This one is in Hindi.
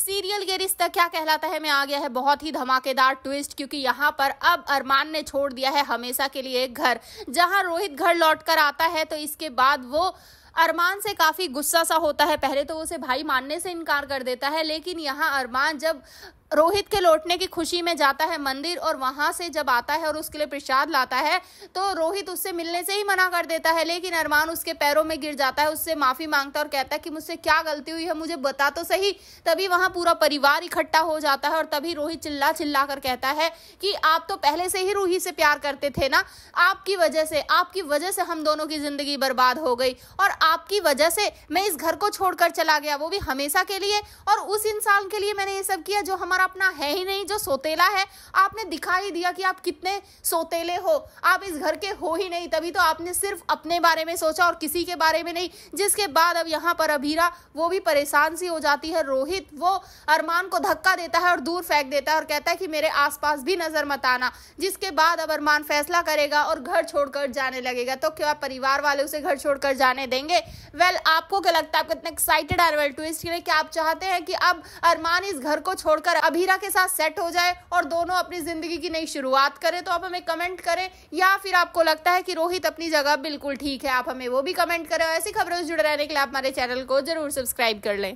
सीरियल ये रिश्ता क्या कहलाता है में आ गया है बहुत ही धमाकेदार ट्विस्ट क्योंकि यहाँ पर अब अरमान ने छोड़ दिया है हमेशा के लिए एक घर जहाँ रोहित घर लौट कर आता है तो इसके बाद वो अरमान से काफ़ी गुस्सा सा होता है पहले तो उसे भाई मानने से इनकार कर देता है लेकिन यहाँ अरमान जब रोहित के लौटने की खुशी में जाता है मंदिर और वहां से जब आता है और उसके लिए प्रसाद लाता है तो रोहित उससे मिलने से ही मना कर देता है लेकिन अरमान उसके पैरों में गिर जाता है उससे माफी मांगता है और कहता है कि मुझसे क्या गलती हुई है मुझे बता तो सही तभी वहां पूरा परिवार इकट्ठा हो जाता है और तभी रोहित चिल्ला चिल्ला कर कहता है कि आप तो पहले से ही रूही से प्यार करते थे ना आपकी वजह से आपकी वजह से हम दोनों की जिंदगी बर्बाद हो गई और आपकी वजह से मैं इस घर को छोड़कर चला गया वो भी हमेशा के लिए और उस इंसान के लिए मैंने ये सब किया जो हमारा और अपना है ही नहीं जो सोतेला है आपने दिखा ही दिया कि आप कितने सोतेले हो आप इस घर के हो ही नहीं तभी तो आपने सिर्फ अपने बारे में सोचा और किसी के बारे में नहीं जिसके बाद अब यहाँ पर अभीरा वो भी परेशान सी हो जाती है रोहित वो अरमान को धक्का देता है और दूर फेंक देता है और कहता है कि मेरे आसपास भी नज़र मत आना जिसके बाद अब अरमान फैसला करेगा और घर छोड़कर जाने लगेगा तो क्या परिवार वाले उसे घर छोड़कर जाने देंगे वेल आपको क्या लगता है आप कितने एक्साइटेड आर वेल ट्विस्ट के लिए क्या आप चाहते हैं कि अब अरमान इस घर को छोड़कर अभीरा के साथ सेट हो जाए और दोनों अपनी ज़िंदगी की नई शुरुआत करें तो आप हमें कमेंट करें या फिर आपको लगता है कि रोहित अपनी जगह बिल्कुल ठीक है आप हमें वो भी कमेंट करें और ऐसी खबरों से जुड़े रहने के लिए आप हमारे चैनल को ज़रूर सब्सक्राइब कर लें